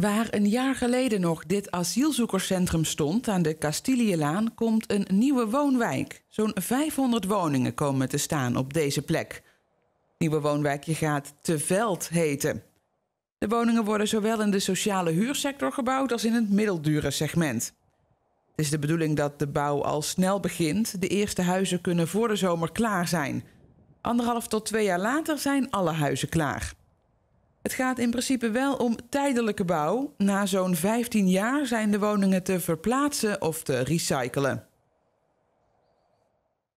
Waar een jaar geleden nog dit asielzoekerscentrum stond aan de Castiliëlaan, komt een nieuwe woonwijk. Zo'n 500 woningen komen te staan op deze plek. Nieuwe woonwijkje gaat Te Veld heten. De woningen worden zowel in de sociale huursector gebouwd als in het middeldure segment. Het is de bedoeling dat de bouw al snel begint. De eerste huizen kunnen voor de zomer klaar zijn. Anderhalf tot twee jaar later zijn alle huizen klaar. Het gaat in principe wel om tijdelijke bouw. Na zo'n 15 jaar zijn de woningen te verplaatsen of te recyclen.